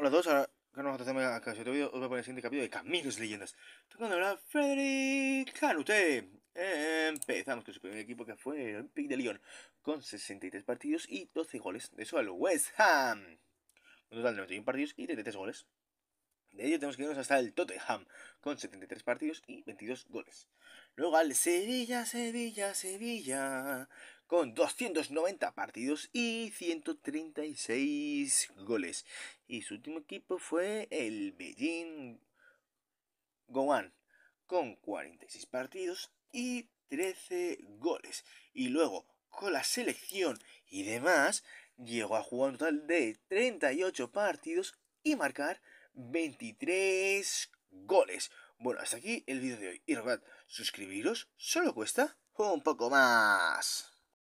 Hola a todos, ahora que nos vamos acá en otro video, os voy a poner el siguiente capítulo de Caminos y Leyendas. Tocando la Frederick Canute. Empezamos con su primer equipo que fue el PIC de Lyon, con 63 partidos y 12 goles. De eso al West Ham. Un total de 91 partidos y 33 goles. De ello tenemos que irnos hasta el Tottenham, con 73 partidos y 22 goles. Luego al Sevilla, Sevilla, Sevilla, con 290 partidos y 136 goles. Y su último equipo fue el Beijing Goan. con 46 partidos y 13 goles. Y luego, con la selección y demás, llegó a jugar un total de 38 partidos y marcar 23 goles. Bueno, hasta aquí el vídeo de hoy. Y recordad, suscribiros solo cuesta un poco más.